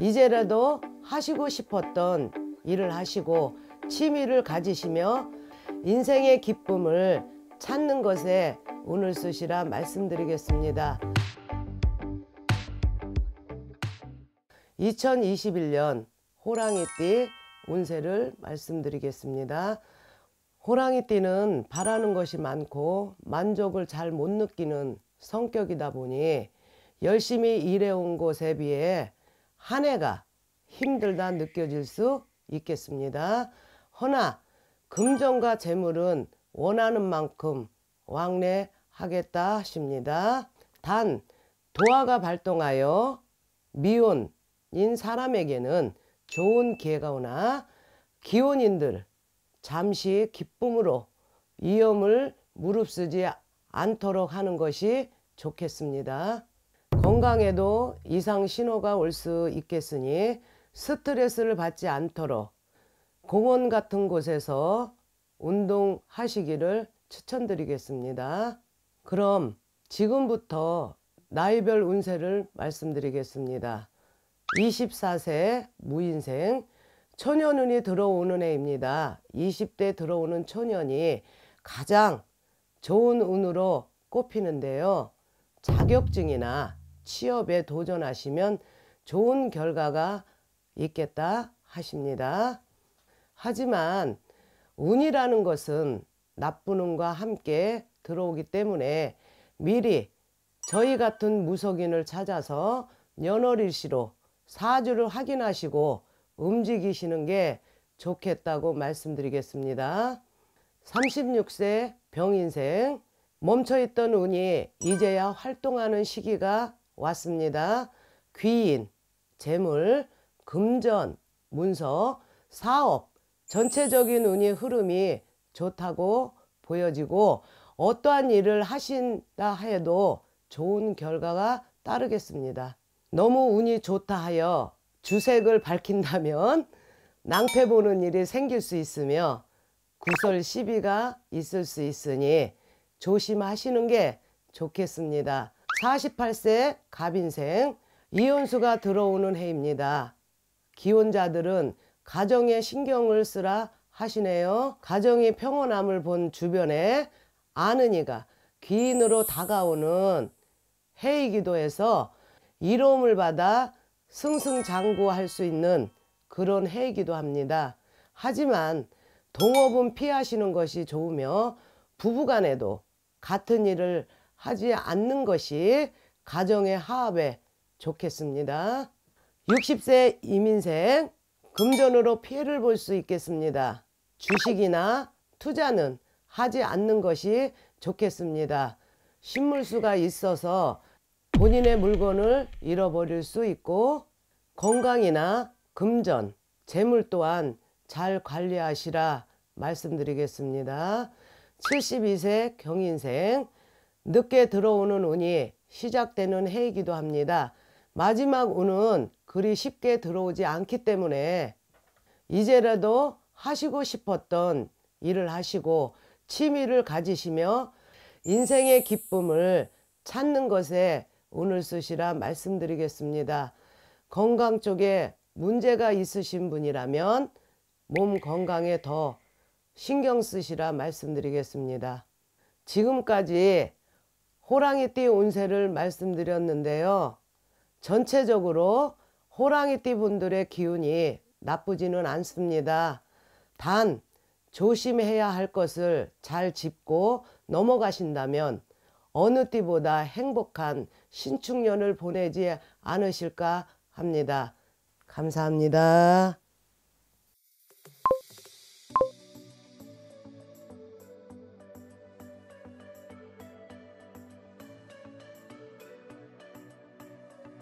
이제라도 하시고 싶었던 일을 하시고 취미를 가지시며 인생의 기쁨을 찾는 것에 오늘 쓰시라 말씀드리겠습니다. 2021년 호랑이띠 운세를 말씀드리겠습니다. 호랑이띠는 바라는 것이 많고 만족을 잘 못 느끼는 성격이다 보니 열심히 일해온 것에 비해 한 해가 힘들다 느껴질 수 있겠습니다. 허나 금전과 재물은 원하는 만큼 왕래하겠다 하십니다. 단 도화가 발동하여 미혼인 사람에게는 좋은 기회가 오나 기혼인들 잠시 기쁨으로 위험을 무릅쓰지 않도록 하는 것이 좋겠습니다. 건강에도 이상 신호가 올 수 있겠으니 스트레스를 받지 않도록 공원 같은 곳에서 운동하시기를 추천드리겠습니다. 그럼 지금부터 나이별 운세를 말씀드리겠습니다. 24세 무인생 초년운이 들어오는 해입니다. 20대 들어오는 초년이 가장 좋은 운으로 꼽히는데요. 자격증이나 취업에 도전하시면 좋은 결과가 있겠다 하십니다. 하지만 운이라는 것은 나쁜 운과 함께 들어오기 때문에 미리 저희 같은 무속인을 찾아서 연월일시로 사주를 확인하시고 움직이시는 게 좋겠다고 말씀드리겠습니다. 36세 병인생 멈춰있던 운이 이제야 활동하는 시기가 왔습니다. 귀인, 재물, 금전, 문서, 사업, 전체적인 운의 흐름이 좋다고 보여지고 어떠한 일을 하신다 해도 좋은 결과가 따르겠습니다. 너무 운이 좋다 하여 주색을 밝힌다면 낭패 보는 일이 생길 수 있으며 구설 시비가 있을 수 있으니 조심하시는 게 좋겠습니다. 48세 갑인생 이혼수가 들어오는 해입니다. 기혼자들은 가정에 신경을 쓰라 하시네요. 가정이 평온함을 본 주변에 아는 이가 귀인으로 다가오는 해이기도 해서 이로움을 받아 승승장구할 수 있는 그런 해이기도 합니다. 하지만 동업은 피하시는 것이 좋으며 부부간에도 같은 일을 하지 않는 것이 가정의 화합에 좋겠습니다. 60세 이민생 금전으로 피해를 볼 수 있겠습니다. 주식이나 투자는 하지 않는 것이 좋겠습니다. 신물수가 있어서 본인의 물건을 잃어버릴 수 있고 건강이나 금전, 재물 또한 잘 관리하시라 말씀드리겠습니다. 72세 경인생 늦게 들어오는 운이 시작되는 해이기도 합니다. 마지막 운은 그리 쉽게 들어오지 않기 때문에 이제라도 하시고 싶었던 일을 하시고 취미를 가지시며 인생의 기쁨을 찾는 것에 운을 쓰시라 말씀드리겠습니다. 건강 쪽에 문제가 있으신 분이라면 몸 건강에 더 신경 쓰시라 말씀드리겠습니다. 지금까지 호랑이띠 운세를 말씀드렸는데요. 전체적으로 호랑이띠 분들의 기운이 나쁘지는 않습니다. 단 조심해야 할 것을 잘 짚고 넘어가신다면 어느 띠보다 행복한 신축년을 보내지 않으실까 합니다. 감사합니다.